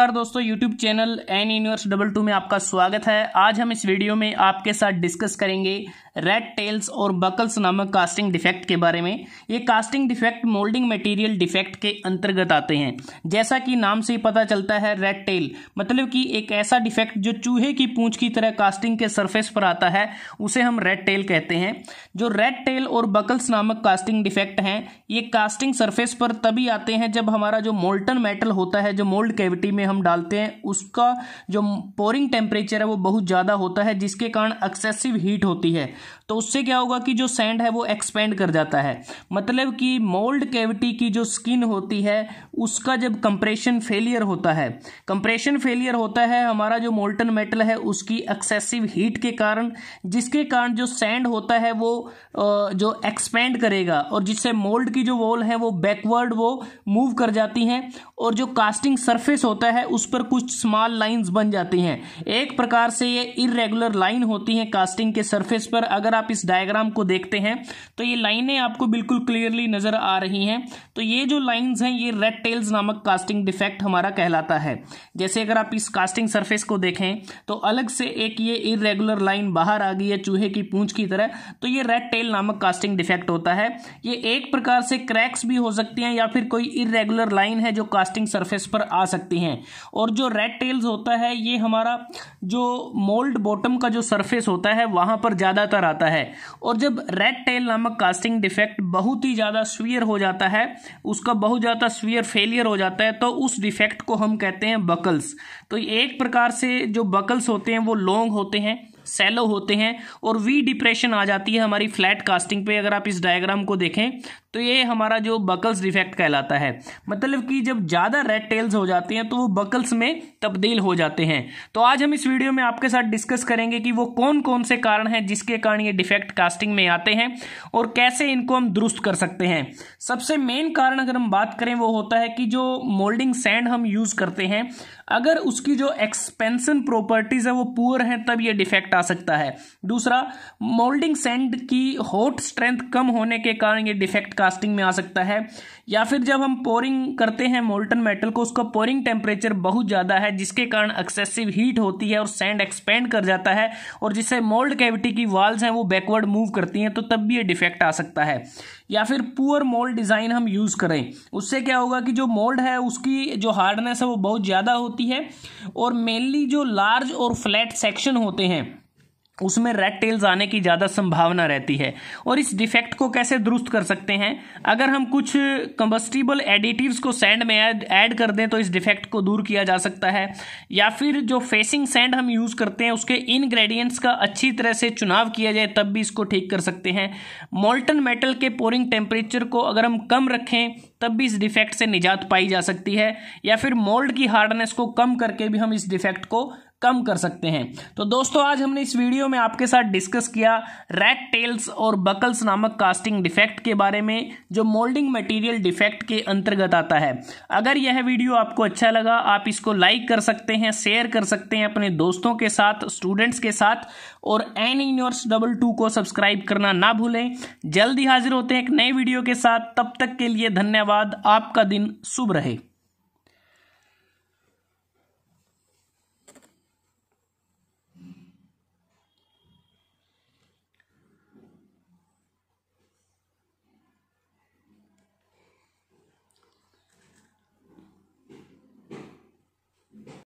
नमस्कार दोस्तों YouTube channel N universe double two में आपका स्वागत है आज हम इस वीडियो में आपके साथ डिस्कस करेंगे रेड टेल्स और बकल्स नामक कास्टिंग डिफेक्ट के बारे में ये casting defect moulding material defect के अंतर्गत आते हैं जैसा कि नाम से ही पता चलता है रेड टेल मतलब कि एक ऐसा डिफेक्ट जो चूहे की पूंछ की तरह कास्टिंग के सरफेस पर आता है उसे हम रेड टेल कहते हैं जो रेड टेल और बकल्स नामक कास्टिंग डिफेक्ट हैं ये कास्टिंग सरफेस पर तभी आते हैं जब हमारा जो मोल्टन मेटल होता है जो मोल्ड कैविटी में हम डालते हैं उसका जो पोरिंग टेम्परेचर है वो बहुत ज़्यादा होता है जिसके कारण एक्सेसिव हीट होती है तो उससे क्या होगा कि जो सैंड है वो एक्सपेंड कर जाता है मतलब कि मोल्ड कैविटी की जो स्किन होती है उसका जब कंप्रेशन फेलियर होता है कंप्रेशन फेलियर होता है हमारा जो मोल्टन मेटल है उसकी एक्सेसिव हीट के कारण जिसके कारण जो सैंड होता है वो जो एक्सपेंड करेगा और जिससे मोल्ड की जो वॉल है वो बैकवर्ड वो मूव कर जाती हैं और जो कास्टिंग सरफेस होता है होता है उस पर कुछ स्मॉल लाइंस बन जाती हैं एक प्रकार से ये इरेगुलर लाइन होती हैं कास्टिंग के सरफेस पर अगर आप इस डायग्राम को देखते हैं तो ये लाइनें आपको बिल्कुल क्लियरली नज़र आ रही हैं तो ये जो लाइंस हैं ये रेड टेल्स नामक कास्टिंग डिफेक्ट हमारा कहलाता है जैसे अगर आप इस कास्टिंग सर्फेस को देखें तो अलग से एक ये इरेगुलर लाइन बाहर आ गई है चूहे की पूंछ की तरह तो ये रेड टेल नामक कास्टिंग डिफेक्ट होता है ये एक प्रकार से क्रैक्स भी हो सकती हैं या फिर कोई इरेगुलर लाइन है जो कास्टिंग सरफेस पर आ सकती हैं और जो रेड टेल्स होता है ये हमारा जो मोल्ड बॉटम का जो सरफेस होता है वहाँ पर ज़्यादातर आता है और जब रेड टेल नामक कास्टिंग डिफेक्ट बहुत ही ज़्यादा स्वीयर हो जाता है उसका बहुत ज़्यादा स्वीयर फेलियर हो जाता है तो उस डिफेक्ट को हम कहते हैं बकल्स तो एक प्रकार से जो बकल्स होते हैं वो लॉन्ग होते हैं सेलो होते हैं और वी डिप्रेशन आ जाती है हमारी फ्लैट कास्टिंग पे अगर आप इस डायग्राम को देखें तो ये हमारा जो बकल्स डिफेक्ट कहलाता है मतलब कि जब ज़्यादा रेड टेल्स हो जाते हैं तो वो बकल्स में तब्दील हो जाते हैं तो आज हम इस वीडियो में आपके साथ डिस्कस करेंगे कि वो कौन कौन से कारण हैं जिसके कारण ये डिफेक्ट कास्टिंग में आते हैं और कैसे इनको हम दुरुस्त कर सकते हैं सबसे मेन कारण अगर हम बात करें वो होता है कि जो मोल्डिंग सैंड हम यूज़ करते हैं अगर उसकी जो एक्सपेंसन प्रॉपर्टीज़ है वो पुअर हैं तब ये डिफेक्ट आ सकता है दूसरा मोल्डिंग सैंड की हॉट स्ट्रेंथ कम होने के कारण ये डिफेक्ट कास्टिंग में आ सकता है या फिर जब हम पोरिंग करते हैं मोल्टन मेटल को उसका पोरिंग टेम्परेचर बहुत ज़्यादा है जिसके कारण एक्सेसिव हीट होती है और सैंड एक्सपेंड कर जाता है और जिससे मोल्ड कैविटी की वाल्स हैं वो बैकवर्ड मूव करती हैं तो तब भी ये डिफेक्ट आ सकता है या फिर पुअर मोल्ड डिज़ाइन हम यूज़ करें उससे क्या होगा कि जो मोल्ड है उसकी जो हार्डनेस है वो बहुत ज़्यादा होती है और मेनली जो लार्ज और फ्लैट सेक्शन होते हैं उसमें रेड टेल्स आने की ज़्यादा संभावना रहती है और इस डिफेक्ट को कैसे दुरुस्त कर सकते हैं अगर हम कुछ कंबस्टिबल एडिटिव्स को सैंड में ऐड कर दें तो इस डिफेक्ट को दूर किया जा सकता है या फिर जो फेसिंग सैंड हम यूज़ करते हैं उसके इनग्रेडियंट्स का अच्छी तरह से चुनाव किया जाए तब भी इसको ठीक कर सकते हैं मोल्टन मेटल के पोरिंग टेम्परेचर को अगर हम कम रखें तब भी इस डिफेक्ट से निजात पाई जा सकती है या फिर मोल्ड की हार्डनेस को कम करके भी हम इस डिफेक्ट को कम कर सकते हैं तो दोस्तों आज हमने इस वीडियो में आपके साथ डिस्कस किया रैट टेल्स और बकल्स नामक कास्टिंग डिफेक्ट के बारे में जो मोल्डिंग मटेरियल डिफेक्ट के अंतर्गत आता है अगर यह वीडियो आपको अच्छा लगा आप इसको लाइक कर सकते हैं शेयर कर सकते हैं अपने दोस्तों के साथ स्टूडेंट्स के साथ और एन यूनिवर्स डबल टू को सब्सक्राइब करना ना भूलें जल्दी हाजिर होते हैं एक नए वीडियो के साथ तब तक के लिए धन्यवाद बाद आपका दिन शुभ रहे